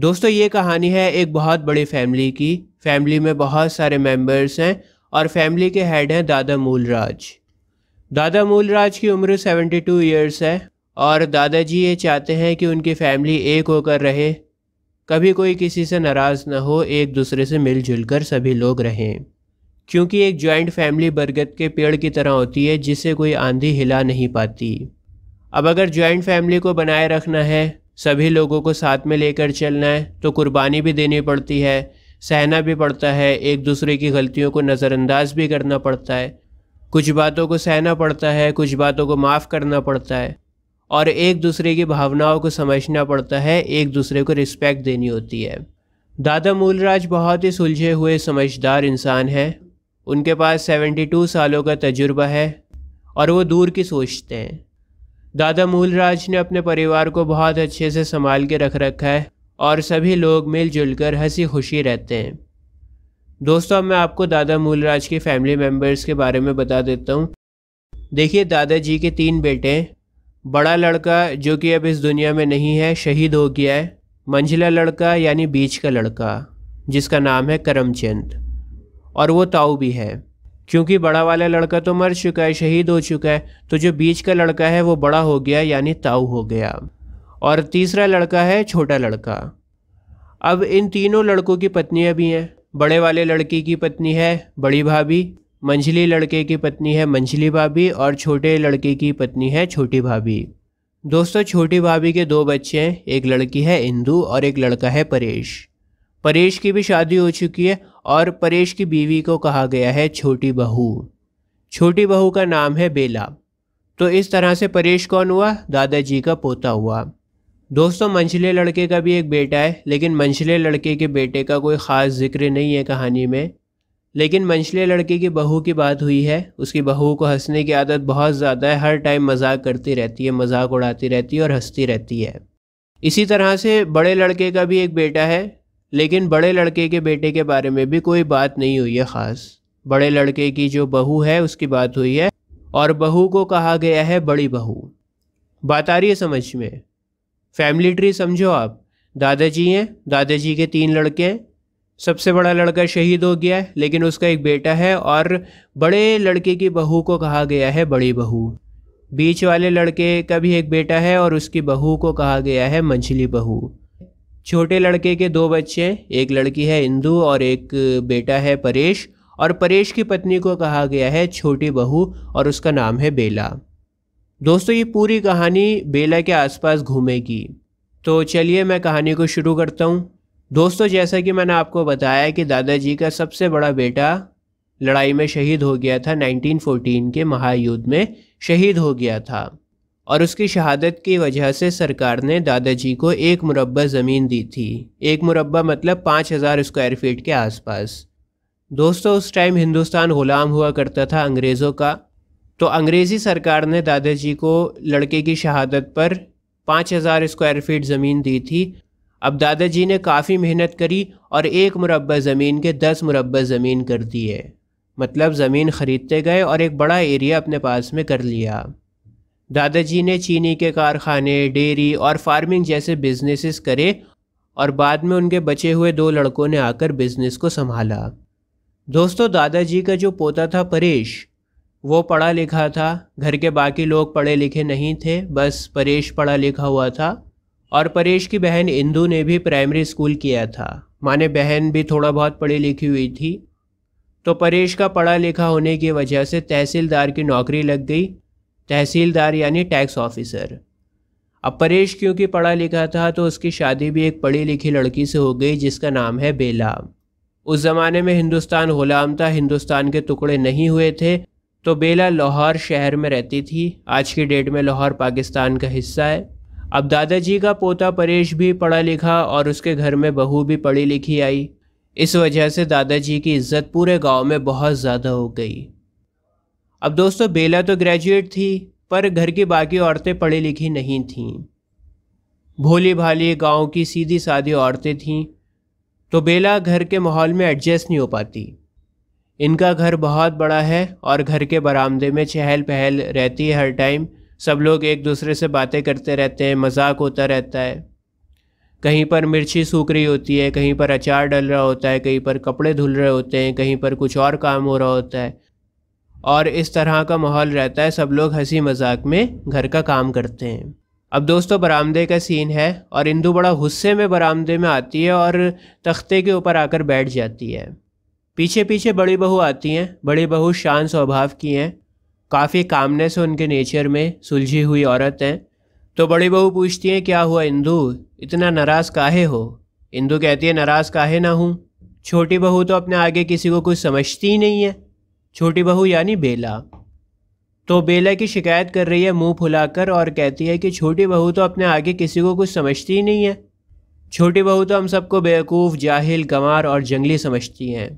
दोस्तों ये कहानी है एक बहुत बड़ी फैमिली की फैमिली में बहुत सारे मेंबर्स हैं और फैमिली के हेड हैं दादा मूलराज दादा मूलराज की उम्र 72 इयर्स है और दादाजी ये चाहते हैं कि उनकी फैमिली एक होकर रहे कभी कोई किसी से नाराज़ ना हो एक दूसरे से मिलजुल कर सभी लोग रहें क्योंकि एक जॉइंट फैमिली बरगद के पेड़ की तरह होती है जिसे कोई आंधी हिला नहीं पाती अब अगर जॉइंट फैमिली को बनाए रखना है सभी लोगों को साथ में लेकर चलना है तो कुर्बानी भी देनी पड़ती है सहना भी पड़ता है एक दूसरे की गलतियों को नज़रअंदाज भी करना पड़ता है कुछ बातों को सहना पड़ता है कुछ बातों को माफ़ करना पड़ता है और एक दूसरे की भावनाओं को समझना पड़ता है एक दूसरे को रिस्पेक्ट देनी होती है दादा मूलराज बहुत ही सुलझे हुए समझदार इंसान हैं उनके पास 72 सालों का तजुर्बा है और वो दूर की सोचते हैं दादा मूलराज ने अपने परिवार को बहुत अच्छे से संभाल के रख रखा है और सभी लोग मिलजुल कर हंसी खुशी रहते हैं दोस्तों अब मैं आपको दादा मूलराज के फैमिली मेम्बर्स के बारे में बता देता हूँ देखिए दादाजी के तीन बेटे हैं बड़ा लड़का जो कि अब इस दुनिया में नहीं है शहीद हो गया है मंझला लड़का यानी बीच का लड़का जिसका नाम है करमचंद और वो ताऊ भी है क्योंकि बड़ा वाला लड़का तो मर चुका है शहीद हो चुका है तो जो बीच का लड़का है वो बड़ा हो गया यानी ताऊ हो गया और तीसरा लड़का है छोटा लड़का अब इन तीनों लड़कों की पत्नियाँ भी हैं बड़े वाले लड़के की पत्नी है बड़ी भाभी मंझली लड़के की पत्नी है मंझली भाभी और छोटे लड़के की पत्नी है छोटी भाभी दोस्तों छोटी भाभी के दो बच्चे हैं एक लड़की है इंदू और एक लड़का है परेश परेश की भी शादी हो चुकी है और परेश की बीवी को कहा गया है छोटी बहू छोटी बहू का नाम है बेला तो इस तरह से परेश कौन हुआ दादाजी का पोता हुआ दोस्तों मंझले लड़के का भी एक बेटा है लेकिन मंझले लड़के के बेटे का कोई ख़ास जिक्र नहीं है कहानी में लेकिन मंझले लड़के की बहू की बात हुई है उसकी बहू को हंसने की आदत बहुत ज़्यादा है हर टाइम मजाक करती रहती है मजाक उड़ाती रहती है और हंसती रहती है इसी तरह से बड़े लड़के का भी एक बेटा है लेकिन बड़े लड़के के बेटे के बारे में भी कोई बात नहीं हुई है ख़ास बड़े लड़के की जो बहू है उसकी बात हुई है और बहू को कहा गया है बड़ी बहू बात आ रही है समझ में फैमिली ट्री समझो आप दादाजी हैं दादाजी के तीन लड़के हैं सबसे बड़ा लड़का शहीद हो गया है लेकिन उसका एक बेटा है और बड़े लड़के की बहू को कहा गया है बड़ी बहू बीच वाले लड़के का भी एक बेटा है और उसकी बहू को कहा गया है मंझली बहू छोटे लड़के के दो बच्चे हैं एक लड़की है इंदु और एक बेटा है परेश और परेश की पत्नी को कहा गया है छोटी बहू और उसका नाम है बेला दोस्तों ये पूरी कहानी बेला के आसपास घूमेगी तो चलिए मैं कहानी को शुरू करता हूँ दोस्तों जैसा कि मैंने आपको बताया कि दादाजी का सबसे बड़ा बेटा लड़ाई में शहीद हो गया था 1914 के महायुद्ध में शहीद हो गया था और उसकी शहादत की वजह से सरकार ने दादाजी को एक मुरबा ज़मीन दी थी एक मुरबा मतलब पाँच हज़ार स्क्वायर फीट के आसपास दोस्तों उस टाइम हिंदुस्तान ग़ुलाम हुआ करता था अंग्रेज़ों का तो अंग्रेज़ी सरकार ने दादाजी को लड़के की शहादत पर पाँच हज़ार स्क्वायर फीट ज़मीन दी थी अब दादाजी ने काफ़ी मेहनत करी और एक मुरबा ज़मीन के दस मुरबा ज़मीन कर दिए मतलब ज़मीन ख़रीदते गए और एक बड़ा एरिया अपने पास में कर लिया दादाजी ने चीनी के कारखाने डेयरी और फार्मिंग जैसे बिजनेसेस करे और बाद में उनके बचे हुए दो लड़कों ने आकर बिजनेस को संभाला दोस्तों दादाजी का जो पोता था परेश वो पढ़ा लिखा था घर के बाकी लोग पढ़े लिखे नहीं थे बस परेश पढ़ा लिखा हुआ था और परेश की बहन इंदू ने भी प्राइमरी स्कूल किया था माने बहन भी थोड़ा बहुत पढ़ी लिखी हुई थी तो परेश का पढ़ा लिखा होने की वजह से तहसीलदार की नौकरी लग गई तहसीलदार यानी टैक्स ऑफिसर अब परेश क्योंकि पढ़ा लिखा था तो उसकी शादी भी एक पढ़ी लिखी लड़की से हो गई जिसका नाम है बेला उस ज़माने में हिंदुस्तान गुलाम था हिंदुस्तान के टुकड़े नहीं हुए थे तो बेला लाहौर शहर में रहती थी आज की डेट में लाहौर पाकिस्तान का हिस्सा है अब दादाजी का पोता परेश भी पढ़ा लिखा और उसके घर में बहू भी पढ़ी लिखी आई इस वजह से दादाजी की इज्जत पूरे गांव में बहुत ज़्यादा हो गई अब दोस्तों बेला तो ग्रेजुएट थी पर घर की बाकी औरतें पढ़ी लिखी नहीं थीं भोली भाली गांव की सीधी सादी औरतें थीं तो बेला घर के माहौल में एडजस्ट नहीं हो पाती इनका घर बहुत बड़ा है और घर के बरामदे में चहल पहल रहती है हर टाइम सब लोग एक दूसरे से बातें करते रहते हैं मजाक होता रहता है कहीं पर मिर्ची सूख रही होती है कहीं पर अचार डल रहा होता है कहीं पर कपड़े धुल रहे होते हैं कहीं पर कुछ और काम हो रहा होता है और इस तरह का माहौल रहता है सब लोग हंसी मजाक में घर का काम करते हैं अब दोस्तों बरामदे का सीन है और इंदू बड़ा गुस्से में बरामदे में आती है और तख्ते के ऊपर आकर बैठ जाती है पीछे पीछे बड़ी बहू आती हैं बड़ी बहू शान स्वभाव की हैं काफ़ी कामनेस है उनके नेचर में सुलझी हुई औरत हैं तो बड़ी बहू पूछती हैं क्या हुआ इंदू इतना नाराज़ काहे हो इंदू कहती है नाराज़ काहे ना हूँ छोटी बहू तो अपने आगे किसी को कुछ समझती ही नहीं है छोटी बहू यानी बेला तो बेला की शिकायत कर रही है मुंह फुलाकर और कहती है कि छोटी बहू तो अपने आगे किसी को कुछ समझती ही नहीं है छोटी बहू तो हम सबको बेवकूफ़ जाहिल गंवार और जंगली समझती हैं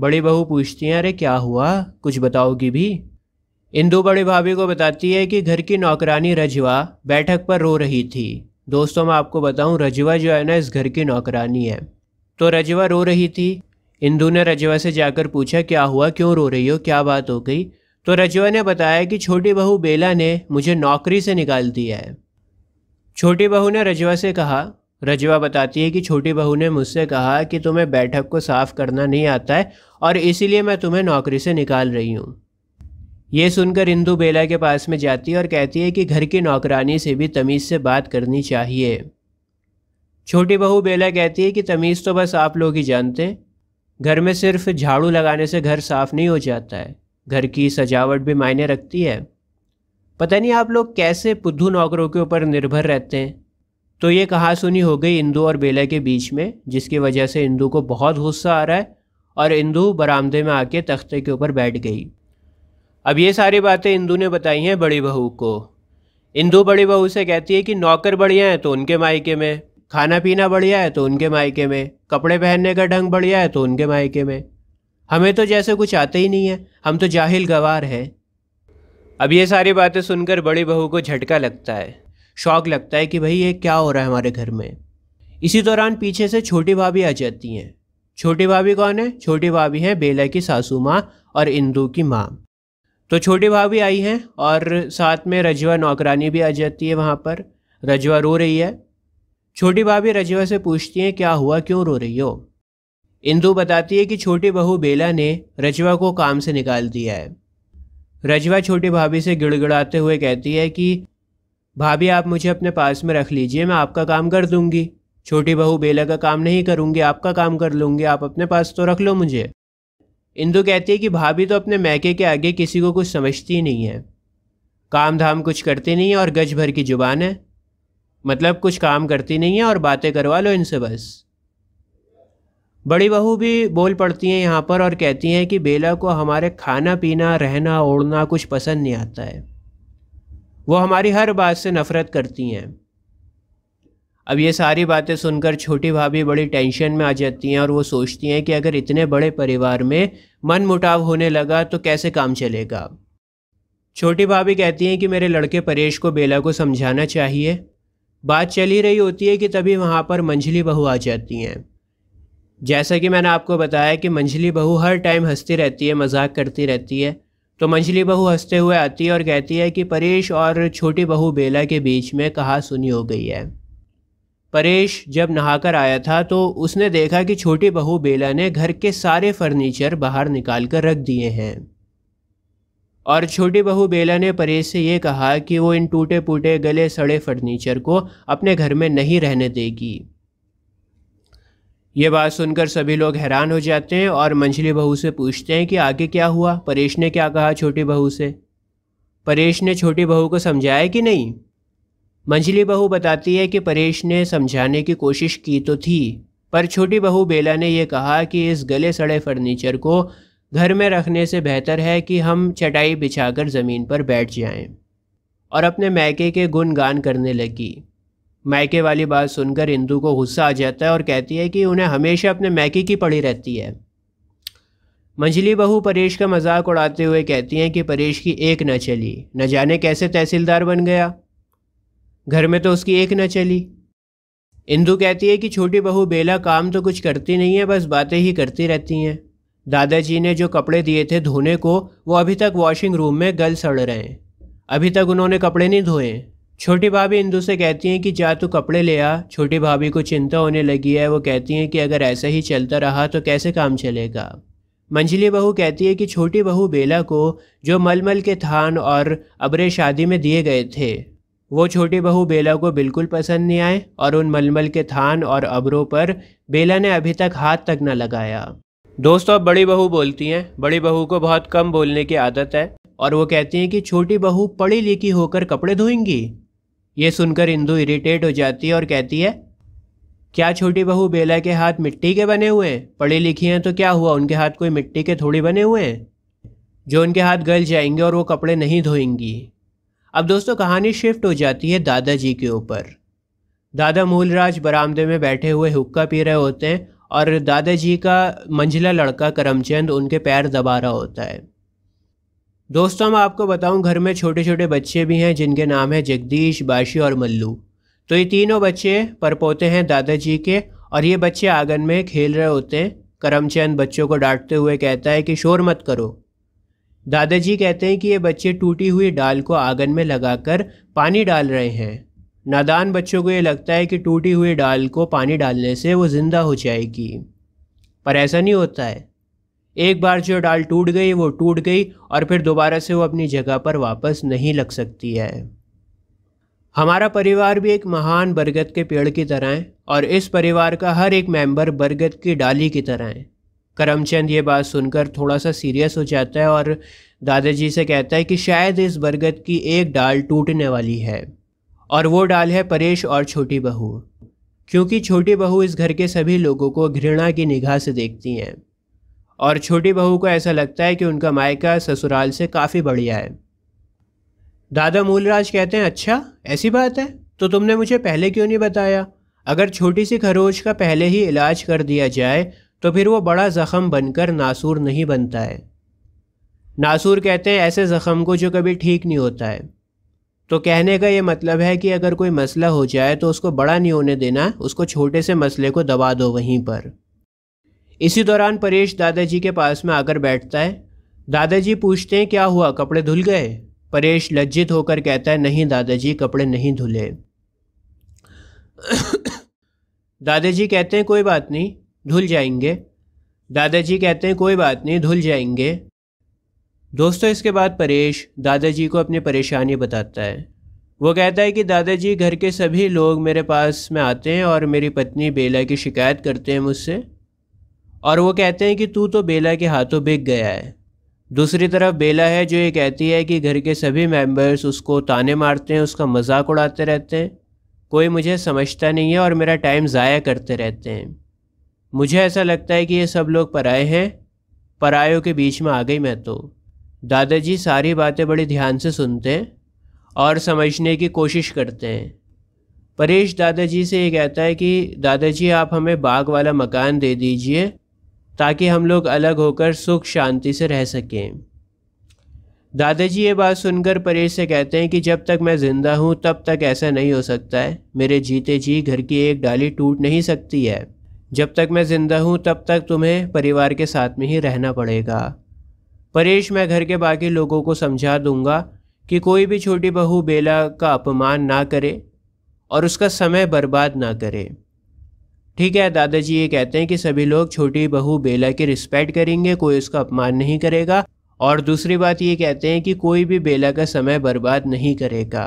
बड़ी बहू पूछती हैं अरे क्या हुआ कुछ बताओगी भी इंदू बड़ी भाभी को बताती है कि घर की नौकरानी रजवा बैठक पर रो रही थी दोस्तों मैं आपको बताऊं रजवा जो है ना इस घर की नौकरानी है तो रजवा रो रही थी इंदू ने रजवा से जाकर पूछा क्या हुआ क्यों रो रही हो क्या बात हो गई तो रजवा ने बताया कि छोटी बहू बेला ने मुझे नौकरी से निकाल दिया है छोटी बहू ने रजवा से कहा रजवा बताती है कि छोटी बहू ने मुझसे कहा कि तुम्हें बैठक को साफ करना नहीं आता है और इसीलिए मैं तुम्हें नौकरी से निकाल रही हूँ ये सुनकर इंदू बेला के पास में जाती है और कहती है कि घर की नौकरानी से भी तमीज़ से बात करनी चाहिए छोटी बहू बेला कहती है कि तमीज़ तो बस आप लोग ही जानते हैं घर में सिर्फ झाड़ू लगाने से घर साफ नहीं हो जाता है घर की सजावट भी मायने रखती है पता नहीं आप लोग कैसे पुद्धू नौकरों के ऊपर निर्भर रहते हैं तो ये कहा सुनी हो गई इंदू और बेला के बीच में जिसकी वजह से इंदू को बहुत गुस्सा आ रहा है और इंदू बरामदे में आके तख्ते के ऊपर बैठ गई अब ये सारी बातें इंदू ने बताई हैं बड़ी बहू को इंदू बड़ी बहू से कहती है कि नौकर बढ़िया हैं तो उनके मायके में खाना पीना बढ़िया है तो उनके मायके में कपड़े पहनने का ढंग बढ़िया है तो उनके मायके में हमें तो जैसे कुछ आते ही नहीं है हम तो जाहिल गवार हैं अब ये सारी बातें सुनकर बड़ी बहू को झटका लगता है शौक लगता है कि भाई ये क्या हो रहा है हमारे घर में इसी दौरान पीछे से छोटी भाभी आ जाती हैं छोटी भाभी कौन है छोटी भाभी हैं बेला की सासू माँ और इंदू की माँ तो छोटी भाभी आई हैं और साथ में रजवा नौकरानी भी आ जाती है वहाँ पर रजवा रो रही है छोटी भाभी रजवा से पूछती है क्या हुआ क्यों रो रही हो इंदु बताती है कि छोटी बहू बेला ने रजवा को काम से निकाल दिया है रजवा छोटी भाभी से गिड़गिड़ाते हुए कहती है कि भाभी आप मुझे अपने पास में रख लीजिए मैं आपका काम कर दूंगी छोटी बहू बेला का काम नहीं करूंगी आपका काम कर लूँगी आप अपने पास तो रख लो मुझे इंदु कहती है कि भाभी तो अपने मैके के आगे किसी को कुछ समझती नहीं है काम धाम कुछ करती नहीं है और गज भर की जुबान है मतलब कुछ काम करती नहीं है और बातें करवा लो इनसे बस बड़ी बहू भी बोल पड़ती हैं यहाँ पर और कहती हैं कि बेला को हमारे खाना पीना रहना ओढ़ना कुछ पसंद नहीं आता है वो हमारी हर बात से नफ़रत करती हैं अब ये सारी बातें सुनकर छोटी भाभी बड़ी टेंशन में आ जाती हैं और वो सोचती हैं कि अगर इतने बड़े परिवार में मन मुटाव होने लगा तो कैसे काम चलेगा छोटी भाभी कहती हैं कि मेरे लड़के परेश को बेला को समझाना चाहिए बात चली रही होती है कि तभी वहाँ पर मंझली बहू आ जाती हैं जैसा कि मैंने आपको बताया कि मंझली बहू हर टाइम हंसती रहती है मजाक करती रहती है तो मंझली बहू हंसते हुए आती है और कहती है कि परेश और छोटी बहू बेला के बीच में कहा सुनी हो गई है परेश जब नहाकर आया था तो उसने देखा कि छोटी बहू बेला ने घर के सारे फर्नीचर बाहर निकाल कर रख दिए हैं और छोटी बहू बेला ने परेश से ये कहा कि वो इन टूटे फूटे गले सड़े फर्नीचर को अपने घर में नहीं रहने देगी ये बात सुनकर सभी लोग हैरान हो जाते हैं और मंझली बहू से पूछते हैं कि आगे क्या हुआ परेश ने क्या कहा छोटी बहू से परेश ने छोटी बहू को समझाया कि नहीं मंझली बहू बताती है कि परेश ने समझाने की कोशिश की तो थी पर छोटी बहू बेला ने यह कहा कि इस गले सड़े फर्नीचर को घर में रखने से बेहतर है कि हम चटाई बिछाकर ज़मीन पर बैठ जाएं। और अपने मैके के गान करने लगी मैके वाली बात सुनकर इंदू को गुस्सा आ जाता है और कहती है कि उन्हें हमेशा अपने मैके की पड़ी रहती है मंझली बहू परेश का मजाक उड़ाते हुए कहती हैं कि परेश की एक न चली न जाने कैसे तहसीलदार बन गया घर में तो उसकी एक न चली इंदू कहती है कि छोटी बहू बेला काम तो कुछ करती नहीं है बस बातें ही करती रहती हैं दादाजी ने जो कपड़े दिए थे धोने को वो अभी तक वॉशिंग रूम में गल सड़ रहे हैं अभी तक उन्होंने कपड़े नहीं धोए छोटी भाभी इंदू से कहती हैं कि जा तू कपड़े ले आ छोटी भाभी को चिंता होने लगी है वो कहती हैं कि अगर ऐसा ही चलता रहा तो कैसे काम चलेगा मंझली बहू कहती है कि छोटी बहू बेला को जो मलमल के थान और अबरे शादी में दिए गए थे वो छोटी बहू बेला को बिल्कुल पसंद नहीं आए और उन मलमल के थान और अबरों पर बेला ने अभी तक हाथ तक न लगाया दोस्तों अब बड़ी बहू बोलती हैं बड़ी बहू को बहुत कम बोलने की आदत है और वो कहती हैं कि छोटी बहू पढ़ी लिखी होकर कपड़े धोएंगी ये सुनकर इंदु इरिटेट हो जाती है और कहती है क्या छोटी बहू बेला के हाथ मिट्टी के बने हुए हैं पढ़ी लिखी हैं तो क्या हुआ उनके हाथ कोई मिट्टी के थोड़ी बने हुए हैं जो उनके हाथ गल जाएंगे और वो कपड़े नहीं धोएंगी अब दोस्तों कहानी शिफ्ट हो जाती है दादाजी के ऊपर दादा मूलराज बरामदे में बैठे हुए हुक्का पी रहे होते हैं और दादाजी का मंझला लड़का करमचंद उनके पैर दबा रहा होता है दोस्तों मैं आपको बताऊं घर में छोटे छोटे बच्चे भी हैं जिनके नाम है जगदीश बाशी और मल्लू तो ये तीनों बच्चे परपोते हैं दादाजी के और ये बच्चे आंगन में खेल रहे होते हैं करमचंद बच्चों को डांटते हुए कहता है कि शोर मत करो दादाजी कहते हैं कि ये बच्चे टूटी हुई डाल को आंगन में लगाकर पानी डाल रहे हैं नादान बच्चों को ये लगता है कि टूटी हुई डाल को पानी डालने से वो ज़िंदा हो जाएगी पर ऐसा नहीं होता है एक बार जो डाल टूट गई वो टूट गई और फिर दोबारा से वो अपनी जगह पर वापस नहीं लग सकती है हमारा परिवार भी एक महान बरगद के पेड़ की तरह है और इस परिवार का हर एक मेंबर बरगद की डाली की तरह है करमचंद ये बात सुनकर थोड़ा सा सीरियस हो जाता है और दादाजी से कहता है कि शायद इस बरगद की एक डाल टूटने वाली है और वो डाल है परेश और छोटी बहू क्योंकि छोटी बहू इस घर के सभी लोगों को घृणा की निगाह से देखती हैं और छोटी बहू को ऐसा लगता है कि उनका मायका ससुराल से काफ़ी बढ़िया है दादा मूलराज कहते हैं अच्छा ऐसी बात है तो तुमने मुझे पहले क्यों नहीं बताया अगर छोटी सी खरोच का पहले ही इलाज कर दिया जाए तो फिर वो बड़ा ज़ख़म बनकर नासूर नहीं बनता है नासूर कहते हैं ऐसे ज़ख़म को जो कभी ठीक नहीं होता है तो कहने का ये मतलब है कि अगर कोई मसला हो जाए तो उसको बड़ा नहीं होने देना उसको छोटे से मसले को दबा दो वहीं पर इसी दौरान परेश दादाजी के पास में आकर बैठता है दादाजी पूछते हैं क्या हुआ कपड़े धुल गए परेश लज्जित होकर कहता है नहीं दादाजी कपड़े नहीं धुले दादाजी कहते हैं कोई बात नहीं धुल जाएंगे दादाजी कहते हैं कोई बात नहीं धुल जाएंगे दोस्तों इसके बाद परेश दादाजी को अपनी परेशानी बताता है वो कहता है कि दादाजी घर के सभी लोग मेरे पास में आते हैं और मेरी पत्नी बेला की शिकायत करते हैं मुझसे और वो कहते हैं कि तू तो बेला के हाथों बिक गया है दूसरी तरफ बेला है जो ये कहती है कि घर के सभी मेंबर्स उसको ताने मारते हैं उसका मजाक उड़ाते रहते हैं कोई मुझे समझता नहीं है और मेरा टाइम ज़ाया करते रहते हैं मुझे ऐसा लगता है कि ये सब लोग पराए हैं परायों के बीच में आ गई मैं तो दादाजी सारी बातें बड़े ध्यान से सुनते हैं और समझने की कोशिश करते हैं परेश दादाजी से ये कहता है कि दादाजी आप हमें बाग वाला मकान दे दीजिए ताकि हम लोग अलग होकर सुख शांति से रह सकें दादाजी ये बात सुनकर परेश से कहते हैं कि जब तक मैं ज़िंदा हूँ तब तक ऐसा नहीं हो सकता है मेरे जीते जी घर की एक डाली टूट नहीं सकती है जब तक मैं ज़िंदा हूँ तब तक तुम्हें परिवार के साथ में ही रहना पड़ेगा परेश मैं घर के बाकी लोगों को समझा दूंगा कि कोई भी छोटी बहू बेला का अपमान ना करे और उसका समय बर्बाद ना करे ठीक है दादाजी ये कहते हैं कि सभी लोग छोटी बहू बेला की रिस्पेक्ट करेंगे कोई उसका अपमान नहीं करेगा और दूसरी बात ये कहते हैं कि कोई भी बेला का समय बर्बाद नहीं करेगा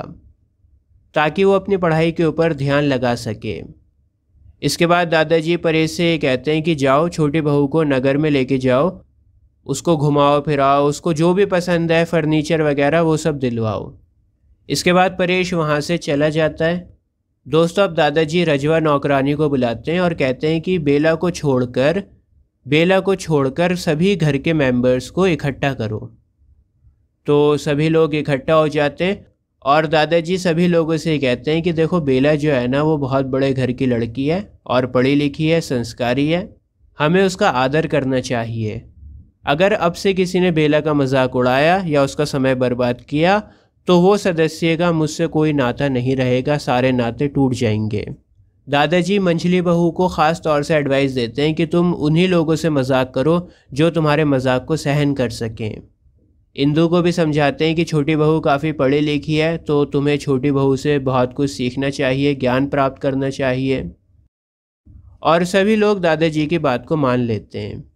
ताकि वो अपनी पढ़ाई के ऊपर ध्यान लगा सके इसके बाद दादाजी परेश से कहते हैं कि जाओ छोटी बहू को नगर में लेके जाओ उसको घुमाओ फिराओ उसको जो भी पसंद है फर्नीचर वगैरह वो सब दिलवाओ इसके बाद परेश वहाँ से चला जाता है दोस्तों अब दादाजी रजवा नौकरानी को बुलाते हैं और कहते हैं कि बेला को छोड़कर बेला को छोड़कर सभी घर के मेंबर्स को इकट्ठा करो तो सभी लोग इकट्ठा हो जाते हैं और दादाजी सभी लोगों से कहते हैं कि देखो बेला जो है ना वो बहुत बड़े घर की लड़की है और पढ़ी लिखी है संस्कारी है हमें उसका आदर करना चाहिए अगर अब से किसी ने बेला का मजाक उड़ाया या उसका समय बर्बाद किया तो वो सदस्य का मुझसे कोई नाता नहीं रहेगा सारे नाते टूट जाएंगे दादाजी मंझली बहू को ख़ास तौर से एडवाइस देते हैं कि तुम उन्हीं लोगों से मजाक करो जो तुम्हारे मजाक को सहन कर सकें इंदु को भी समझाते हैं कि छोटी बहू काफ़ी पढ़ी लिखी है तो तुम्हें छोटी बहू से बहुत कुछ सीखना चाहिए ज्ञान प्राप्त करना चाहिए और सभी लोग दादाजी की बात को मान लेते हैं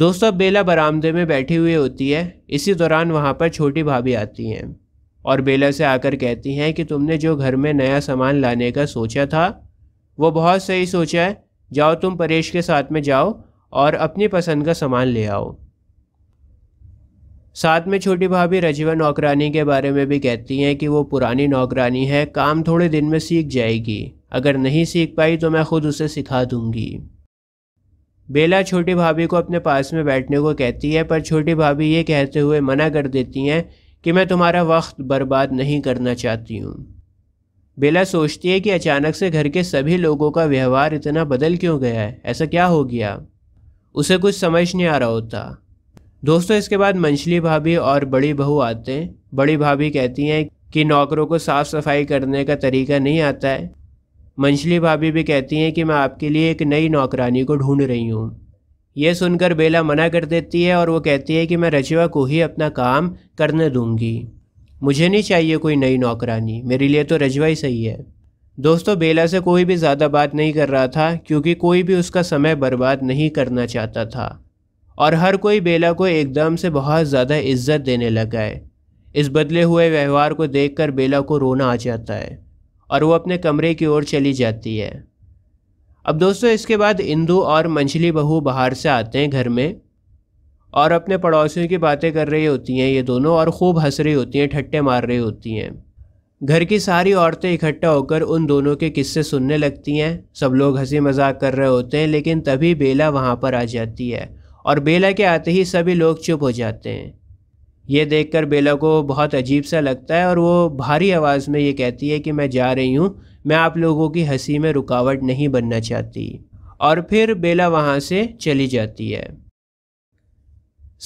दोस्तों बेला बरामदे में बैठी हुई होती है इसी दौरान वहाँ पर छोटी भाभी आती हैं और बेला से आकर कहती हैं कि तुमने जो घर में नया सामान लाने का सोचा था वो बहुत सही सोचा है जाओ तुम परेश के साथ में जाओ और अपनी पसंद का सामान ले आओ साथ में छोटी भाभी रजीवा नौकरानी के बारे में भी कहती हैं कि वो पुरानी नौकरानी है काम थोड़े दिन में सीख जाएगी अगर नहीं सीख पाई तो मैं खुद उसे सिखा दूंगी बेला छोटी भाभी को अपने पास में बैठने को कहती है पर छोटी भाभी ये कहते हुए मना कर देती हैं कि मैं तुम्हारा वक्त बर्बाद नहीं करना चाहती हूँ बेला सोचती है कि अचानक से घर के सभी लोगों का व्यवहार इतना बदल क्यों गया है ऐसा क्या हो गया उसे कुछ समझ नहीं आ रहा होता दोस्तों इसके बाद मंछली भाभी और बड़ी बहू आते हैं बड़ी भाभी कहती हैं कि नौकरों को साफ़ सफाई करने का तरीका नहीं आता है मंशली भाभी भी कहती हैं कि मैं आपके लिए एक नई नौकरानी को ढूंढ रही हूँ यह सुनकर बेला मना कर देती है और वो कहती है कि मैं रचिवा को ही अपना काम करने दूंगी मुझे नहीं चाहिए कोई नई नौकरानी मेरे लिए तो रजवा ही सही है दोस्तों बेला से कोई भी ज़्यादा बात नहीं कर रहा था क्योंकि कोई भी उसका समय बर्बाद नहीं करना चाहता था और हर कोई बेला को एकदम से बहुत ज़्यादा इज्जत देने लगा है इस बदले हुए व्यवहार को देखकर बेला को रोना आ जाता है और वो अपने कमरे की ओर चली जाती है अब दोस्तों इसके बाद इंदू और मंझली बहू बाहर से आते हैं घर में और अपने पड़ोसियों की बातें कर रही होती हैं ये दोनों और खूब हंस रही होती हैं ठट्टे मार रही होती हैं घर की सारी औरतें इकट्ठा होकर उन दोनों के किस्से सुनने लगती हैं सब लोग हंसी मजाक कर रहे होते हैं लेकिन तभी बेला वहाँ पर आ जाती है और बेला के आते ही सभी लोग चुप हो जाते हैं ये देखकर बेला को बहुत अजीब सा लगता है और वो भारी आवाज़ में ये कहती है कि मैं जा रही हूँ मैं आप लोगों की हंसी में रुकावट नहीं बनना चाहती और फिर बेला वहाँ से चली जाती है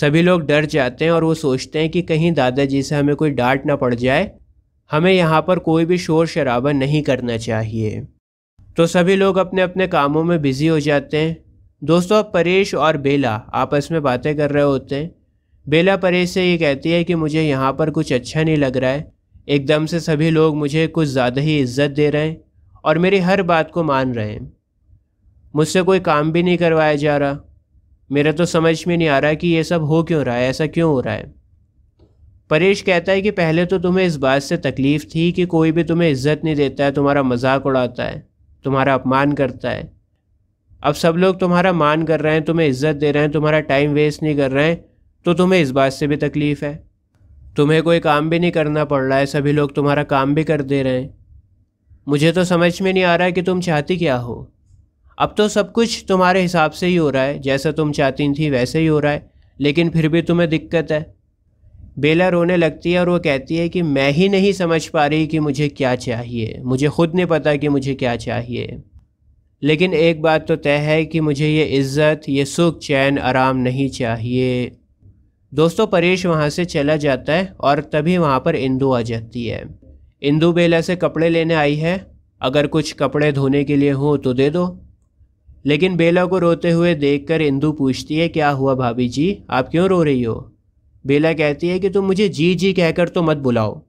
सभी लोग डर जाते हैं और वो सोचते हैं कि कहीं दादाजी से हमें कोई डांट ना पड़ जाए हमें यहाँ पर कोई भी शोर शराबा नहीं करना चाहिए तो सभी लोग अपने अपने कामों में बिज़ी हो जाते हैं दोस्तों परेश और बेला आपस में बातें कर रहे होते हैं बेला परे से ये कहती है कि मुझे यहाँ पर कुछ अच्छा नहीं लग रहा है एकदम से सभी लोग मुझे कुछ ज़्यादा ही इज्जत दे रहे हैं और मेरी हर बात को मान रहे हैं मुझसे कोई काम भी नहीं करवाया जा रहा मेरा तो समझ में नहीं आ रहा कि ये सब हो क्यों रहा है ऐसा क्यों हो रहा है परेश कहता है कि पहले तो तुम्हें इस बात से तकलीफ़ थी कि कोई भी तुम्हें इज्जत नहीं देता है तुम्हारा मजाक उड़ाता है तुम्हारा अपमान करता है अब सब लोग तुम्हारा मान कर रहे हैं तुम्हें इज्जत दे रहे हैं तुम्हारा टाइम वेस्ट नहीं कर रहे हैं तो तुम्हें इस बात से भी तकलीफ़ है तुम्हें कोई काम भी नहीं करना पड़ रहा है सभी लोग तुम्हारा काम भी कर दे रहे हैं मुझे तो समझ में नहीं आ रहा है कि तुम चाहती क्या हो अब तो सब कुछ तुम्हारे हिसाब से ही हो रहा है जैसा तुम चाहती थी वैसे ही हो रहा है लेकिन फिर भी तुम्हें दिक्कत है बेला रोने लगती है और वो कहती है कि मैं ही नहीं समझ पा रही कि मुझे क्या चाहिए मुझे खुद नहीं पता कि मुझे क्या चाहिए लेकिन एक बात तो तय है कि मुझे ये इज़्ज़त ये सुख चैन आराम नहीं चाहिए दोस्तों परेश वहाँ से चला जाता है और तभी वहाँ पर इंदू आ जाती है इंदू बेला से कपड़े लेने आई है अगर कुछ कपड़े धोने के लिए हो तो दे दो लेकिन बेला को रोते हुए देखकर इंदू पूछती है क्या हुआ भाभी जी आप क्यों रो रही हो बेला कहती है कि तुम मुझे जी जी कहकर तो मत बुलाओ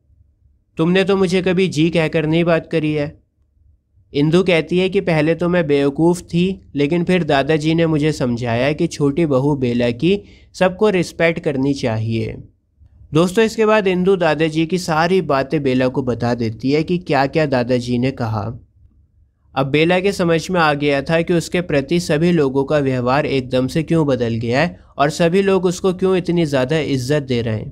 तुमने तो मुझे कभी जी कहकर नहीं बात करी है इंदु कहती है कि पहले तो मैं बेवकूफ़ थी लेकिन फिर दादाजी ने मुझे समझाया कि छोटी बहू बेला की सबको रिस्पेक्ट करनी चाहिए दोस्तों इसके बाद इंदु दादाजी की सारी बातें बेला को बता देती है कि क्या क्या दादाजी ने कहा अब बेला के समझ में आ गया था कि उसके प्रति सभी लोगों का व्यवहार एकदम से क्यों बदल गया है और सभी लोग उसको क्यों इतनी ज़्यादा इज्जत दे रहे हैं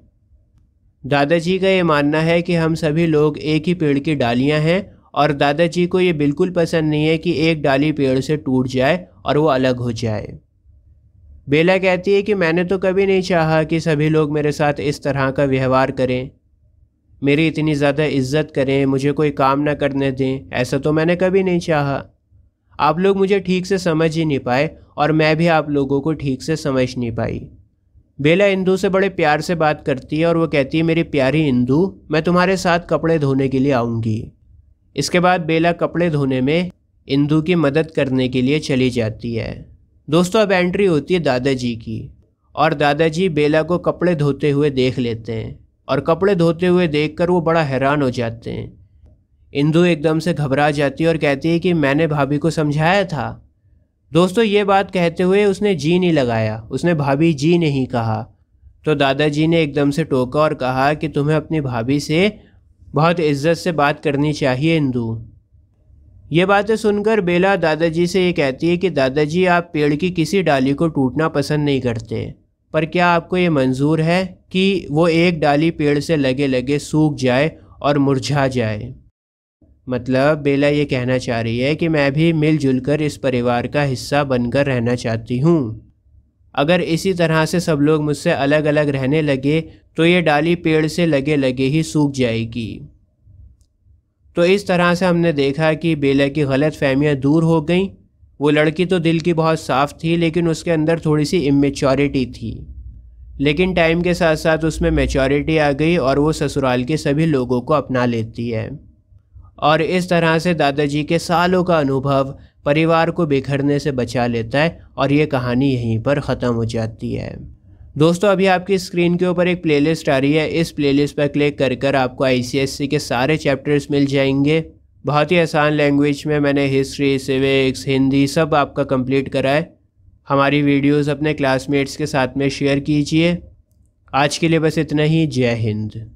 दादाजी का ये मानना है कि हम सभी लोग एक ही पेड़ की डालियां हैं और दादाजी को ये बिल्कुल पसंद नहीं है कि एक डाली पेड़ से टूट जाए और वो अलग हो जाए बेला कहती है कि मैंने तो कभी नहीं चाहा कि सभी लोग मेरे साथ इस तरह का व्यवहार करें मेरी इतनी ज़्यादा इज्जत करें मुझे कोई काम ना करने दें ऐसा तो मैंने कभी नहीं चाहा आप लोग मुझे ठीक से समझ ही नहीं पाए और मैं भी आप लोगों को ठीक से समझ नहीं पाई बेला इंदू से बड़े प्यार से बात करती है और वो कहती है मेरी प्यारी इंदू मैं तुम्हारे साथ कपड़े धोने के लिए आऊँगी इसके बाद बेला कपड़े धोने में इंदू की मदद करने के लिए चली जाती है दोस्तों अब एंट्री होती है दादाजी की और दादाजी बेला को कपड़े धोते हुए देख लेते हैं और कपड़े धोते हुए देखकर वो बड़ा हैरान हो जाते हैं इंदू एकदम से घबरा जाती है और कहती है कि मैंने भाभी को समझाया था दोस्तों ये बात कहते हुए उसने जी नहीं लगाया उसने भाभी जी नहीं कहा तो दादाजी ने एकदम से टोका और कहा कि तुम्हें अपनी भाभी से बहुत इज्जत से बात करनी चाहिए इंदू ये बातें सुनकर बेला दादाजी से ये कहती है कि दादाजी आप पेड़ की किसी डाली को टूटना पसंद नहीं करते पर क्या आपको ये मंजूर है कि वो एक डाली पेड़ से लगे लगे सूख जाए और मुरझा जाए मतलब बेला ये कहना चाह रही है कि मैं भी मिलजुल कर इस परिवार का हिस्सा बनकर रहना चाहती हूँ अगर इसी तरह से सब लोग मुझसे अलग अलग रहने लगे तो ये डाली पेड़ से लगे लगे ही सूख जाएगी तो इस तरह से हमने देखा कि बेला की गलत फहमियाँ दूर हो गईं वो लड़की तो दिल की बहुत साफ़ थी लेकिन उसके अंदर थोड़ी सी इमेचोरिटी थी लेकिन टाइम के साथ साथ उसमें मेचोरिटी आ गई और वो ससुराल के सभी लोगों को अपना लेती है और इस तरह से दादाजी के सालों का अनुभव परिवार को बिखरने से बचा लेता है और ये कहानी यहीं पर ख़त्म हो जाती है दोस्तों अभी आपकी स्क्रीन के ऊपर एक प्लेलिस्ट आ रही है इस प्लेलिस्ट पर क्लिक कर कर आपको आईसीएससी के सारे चैप्टर्स मिल जाएंगे बहुत ही आसान लैंग्वेज में मैंने हिस्ट्री सिविक्स हिंदी सब आपका कंप्लीट करा है हमारी वीडियोस अपने क्लासमेट्स के साथ में शेयर कीजिए आज के लिए बस इतना ही जय हिंद